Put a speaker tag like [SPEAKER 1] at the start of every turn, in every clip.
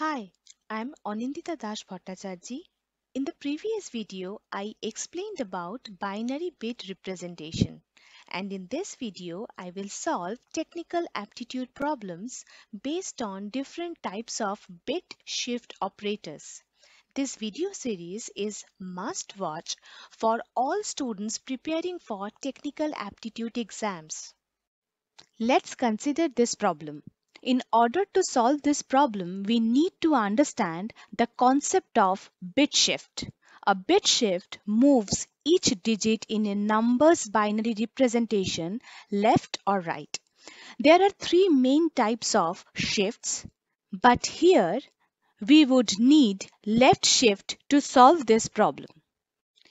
[SPEAKER 1] Hi, I'm Anindita Das Bhattacharjee. In the previous video, I explained about binary bit representation. And in this video, I will solve technical aptitude problems based on different types of bit shift operators. This video series is must watch for all students preparing for technical aptitude exams. Let's consider this problem. In order to solve this problem, we need to understand the concept of bit shift. A bit shift moves each digit in a number's binary representation left or right. There are three main types of shifts, but here we would need left shift to solve this problem.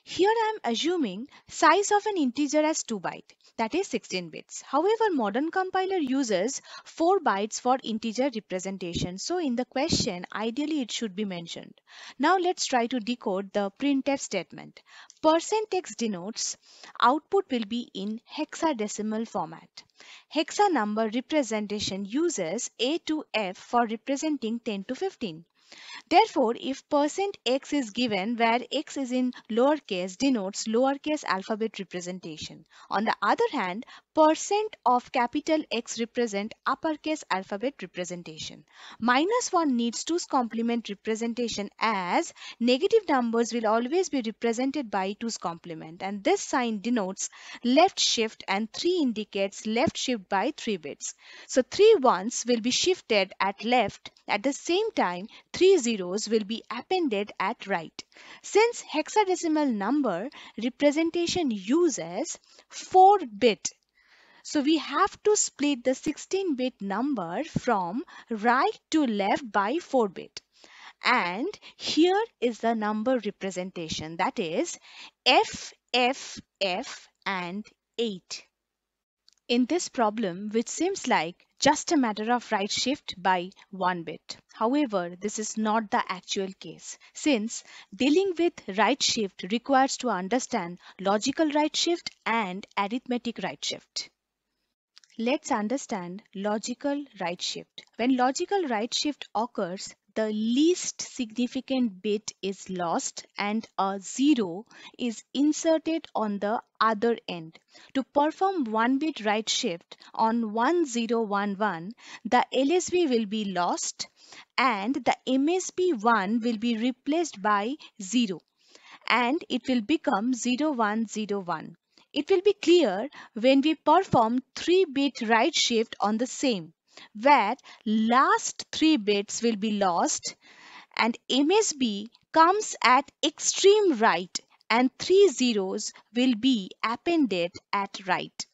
[SPEAKER 1] Here I am assuming size of an integer as 2 byte, that is 16 bits. However, modern compiler uses 4 bytes for integer representation. So in the question, ideally it should be mentioned. Now let's try to decode the printf statement. Percent %x denotes output will be in hexadecimal format. Hexa number representation uses A to F for representing 10 to 15. Therefore, if percent %x is given where x is in lowercase denotes lowercase alphabet representation. On the other hand, percent of capital X represent uppercase alphabet representation. Minus 1 needs 2's complement representation as negative numbers will always be represented by 2's complement and this sign denotes left shift and 3 indicates left shift by 3 bits. So 3 ones will be shifted at left at the same time three zeros will be appended at right. Since hexadecimal number representation uses 4 bit so we have to split the 16 bit number from right to left by 4 bit. And here is the number representation that is F, F, F and 8 in this problem which seems like just a matter of right shift by one bit. However, this is not the actual case since dealing with right shift requires to understand logical right shift and arithmetic right shift. Let's understand logical right shift. When logical right shift occurs, the least significant bit is lost and a zero is inserted on the other end. To perform one bit right shift on 1011, the LSB will be lost and the MSB1 will be replaced by zero and it will become 0101. It will be clear when we perform 3-bit right shift on the same where last three bits will be lost and MSB comes at extreme right and three zeros will be appended at right.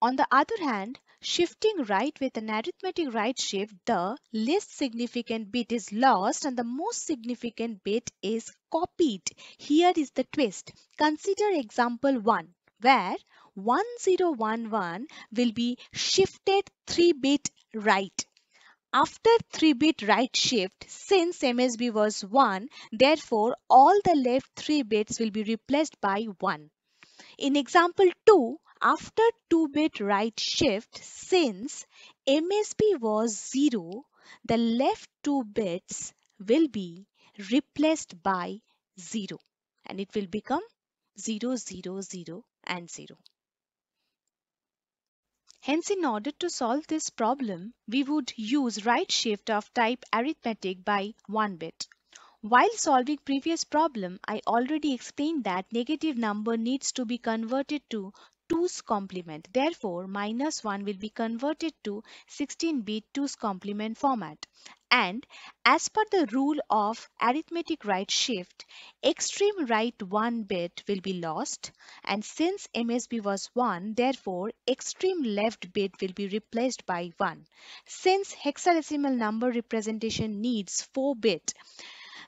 [SPEAKER 1] On the other hand, shifting right with an arithmetic right shift, the least significant bit is lost and the most significant bit is copied. Here is the twist. Consider example 1 where 1011 will be shifted 3-bit right. After 3-bit right shift, since MSB was 1, therefore all the left 3 bits will be replaced by 1. In example 2, after 2-bit right shift, since MSB was 0, the left 2 bits will be replaced by 0 and it will become 0, 0, 0 and 0. Hence, in order to solve this problem, we would use right shift of type arithmetic by 1 bit. While solving previous problem, I already explained that negative number needs to be converted to 2's complement. Therefore, minus 1 will be converted to 16-bit 2's complement format. And as per the rule of arithmetic right shift, extreme right 1 bit will be lost. And since MSB was 1, therefore extreme left bit will be replaced by 1. Since hexadecimal number representation needs 4 bit,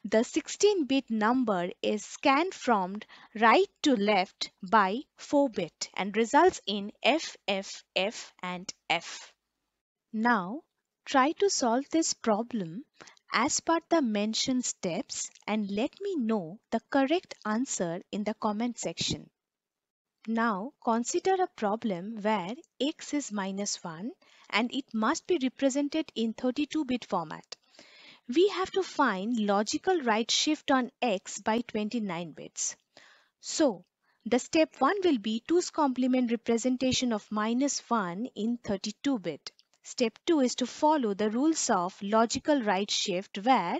[SPEAKER 1] the 16-bit number is scanned from right to left by 4-bit and results in F, F, F and F. Now try to solve this problem as per the mentioned steps and let me know the correct answer in the comment section. Now consider a problem where x is minus 1 and it must be represented in 32-bit format. We have to find logical right shift on x by 29 bits. So the step 1 will be 2's complement representation of minus 1 in 32-bit. Step 2 is to follow the rules of logical right shift where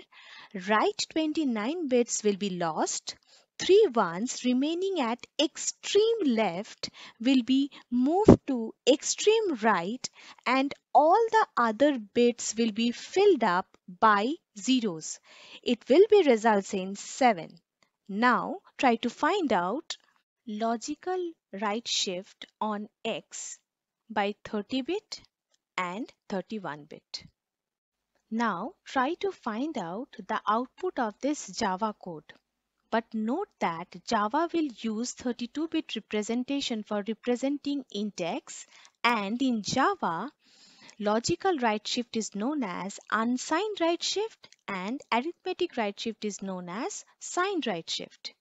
[SPEAKER 1] right 29 bits will be lost three ones remaining at extreme left will be moved to extreme right and all the other bits will be filled up by zeros. It will be results in 7. Now try to find out logical right shift on X by 30 bit and 31 bit. Now try to find out the output of this Java code. But note that Java will use 32-bit representation for representing index and in Java, logical right shift is known as unsigned right shift and arithmetic right shift is known as signed right shift.